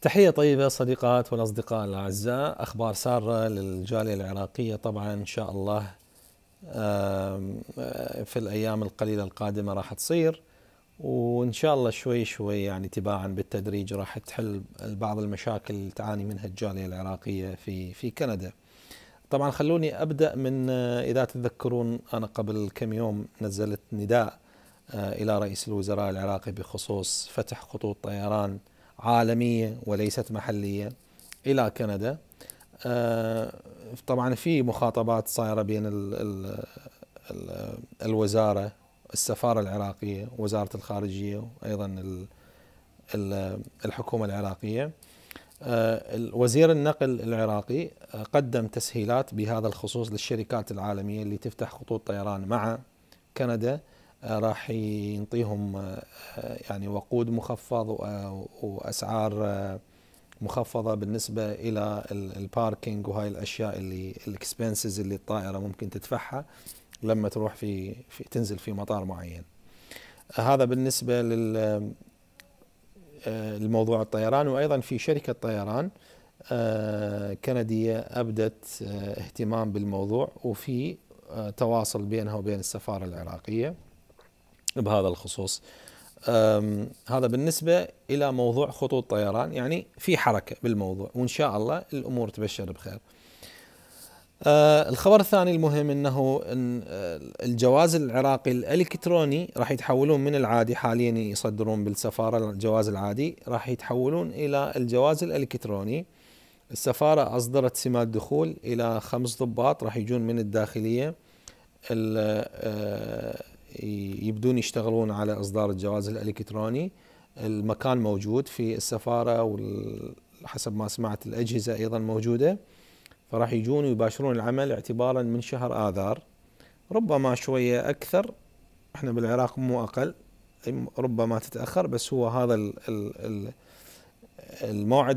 تحية طيبة صديقات والأصدقاء الأعزاء أخبار سارة للجالية العراقية طبعا إن شاء الله آه، في الأيام القليلة القادمة راح تصير وإن شاء الله شوي شوي يعني تباعا بالتدريج راح تحل بعض المشاكل اللي تعاني منها الجالية العراقية في في كندا طبعا خلوني أبدأ من آه، إذا تتذكرون أنا قبل كم يوم نزلت نداء آه، إلى رئيس الوزراء العراقي بخصوص فتح خطوط طيران عالميه وليست محليه الى كندا آه، طبعا في مخاطبات صايره بين الـ الـ الـ الوزاره السفاره العراقيه وزاره الخارجيه وايضا الحكومه العراقيه آه، وزير النقل العراقي آه، قدم تسهيلات بهذا الخصوص للشركات العالميه اللي تفتح خطوط طيران مع كندا راح ينطيهم آه، يعني وقود مخفض آه، واسعار آه، مخفضه بالنسبه الى الباركينج وهاي الاشياء اللي الاكسبنسز اللي الطائره ممكن تدفعها لما تروح في, في تنزل في مطار معين. هذا بالنسبه لل الموضوع الطيران وايضا في شركه طيران كنديه ابدت اهتمام بالموضوع وفي تواصل بينها وبين السفاره العراقيه بهذا الخصوص هذا بالنسبة إلى موضوع خطوط طيران يعني في حركة بالموضوع وإن شاء الله الأمور تبشر بخير آه الخبر الثاني المهم انه إن أه، الجواز العراقي الالكتروني راح يتحولون من العادي حاليا يصدرون بالسفاره الجواز العادي راح يتحولون الى الجواز الالكتروني السفاره اصدرت سمات دخول الى خمس ضباط راح يجون من الداخليه أه، يبدون يشتغلون على اصدار الجواز الالكتروني المكان موجود في السفاره وحسب ما سمعت الاجهزه ايضا موجوده فراح يجون ويباشرون العمل اعتبارا من شهر اذار ربما شويه اكثر احنا بالعراق مو اقل ربما تتاخر بس هو هذا الموعد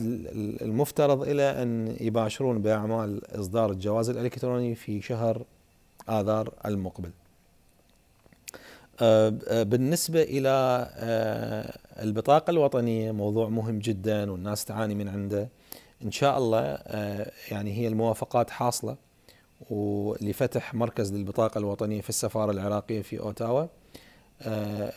المفترض الى ان يباشرون باعمال اصدار الجواز الالكتروني في شهر اذار المقبل آه، آه، بالنسبة إلى آه، البطاقة الوطنية موضوع مهم جدا والناس تعاني من عنده إن شاء الله يعني هي الموافقات حاصلة ولفتح مركز للبطاقة الوطنية في السفارة العراقية في أوتاوا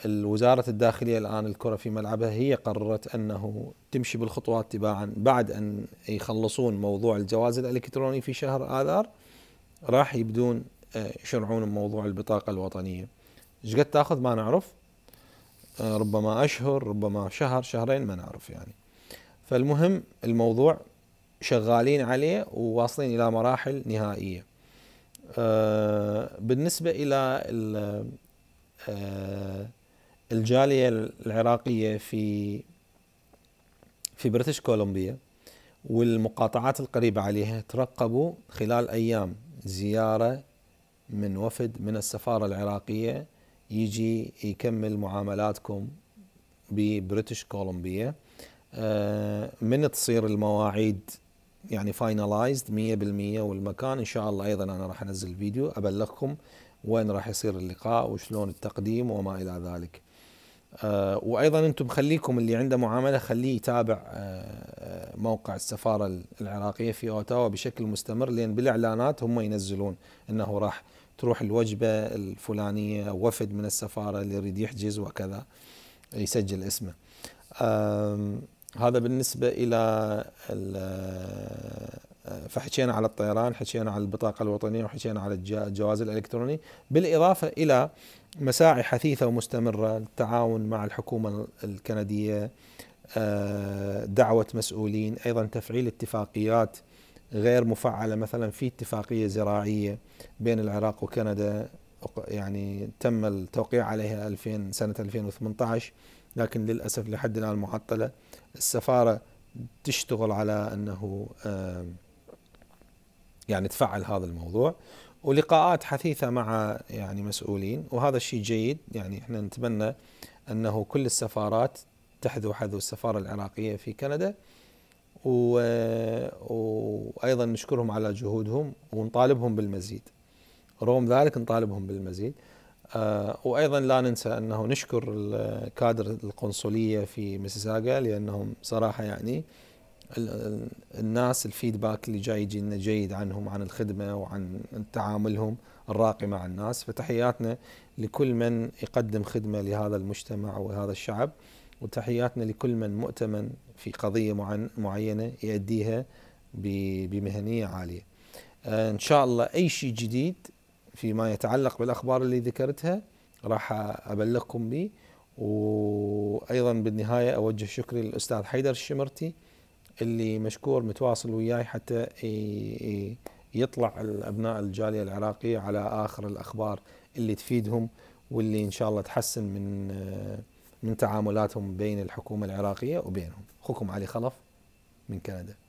الوزارة الداخلية الآن الكرة في ملعبها هي قررت أنه تمشي بالخطوات تباعا بعد أن يخلصون موضوع الجواز الإلكتروني في شهر آذار راح يبدون يشرعون موضوع البطاقة الوطنية ايش قد تاخذ ما نعرف آه، ربما اشهر ربما شهر شهرين ما نعرف يعني فالمهم الموضوع شغالين عليه وواصلين الى مراحل نهائيه آه، بالنسبه الى آه، الجاليه العراقيه في في بريتش كولومبيا والمقاطعات القريبه عليها ترقبوا خلال ايام زياره من وفد من السفاره العراقيه يجي يكمل معاملاتكم ببريتش كولومبيا آه، من تصير المواعيد يعني فاينلايزد 100% والمكان ان شاء الله ايضا انا راح انزل فيديو ابلغكم وين راح يصير اللقاء وشلون التقديم وما الى ذلك آه، وايضا انتم خليكم اللي عنده معامله خليه يتابع آه، آه، موقع السفاره العراقيه في اوتاوا بشكل مستمر لان بالاعلانات هم ينزلون انه راح تروح الوجبه الفلانيه وفد من السفاره اللي يريد يحجز وكذا يسجل اسمه. هذا بالنسبه الى فحكينا على الطيران حكينا على البطاقة الوطنية وحكينا على الجواز الإلكتروني بالإضافة إلى مساعي حثيثة ومستمرة التعاون مع الحكومة الكندية آه، دعوة مسؤولين أيضا تفعيل اتفاقيات غير مفعلة مثلا في اتفاقية زراعية بين العراق وكندا يعني تم التوقيع عليها 2000 سنة 2018 لكن للأسف لحد الآن معطلة السفارة تشتغل على أنه يعني تفعل هذا الموضوع ولقاءات حثيثه مع يعني مسؤولين وهذا الشيء جيد يعني احنا نتمنى انه كل السفارات تحذو حذو السفاره العراقيه في كندا و... وايضا نشكرهم على جهودهم ونطالبهم بالمزيد رغم ذلك نطالبهم بالمزيد آه، وايضا لا ننسى انه نشكر كادر القنصليه في مسيساغا لانهم صراحه يعني الناس الفيدباك اللي جاي يجينا جيد عنهم عن الخدمه وعن تعاملهم الراقي مع الناس فتحياتنا لكل من يقدم خدمه لهذا المجتمع وهذا الشعب وتحياتنا لكل من مؤتمن في قضيه معينه يؤديها بمهنيه عاليه. آه، ان شاء الله اي شيء جديد فيما يتعلق بالاخبار اللي ذكرتها راح ابلغكم به وايضا بالنهايه اوجه شكري للاستاذ حيدر الشمرتي اللي مشكور متواصل وياي حتى يطلع الابناء الجاليه العراقيه على اخر الاخبار اللي تفيدهم واللي ان شاء الله تحسن من آه، من تعاملاتهم بين الحكومه العراقيه وبينهم اخوكم علي خلف من كندا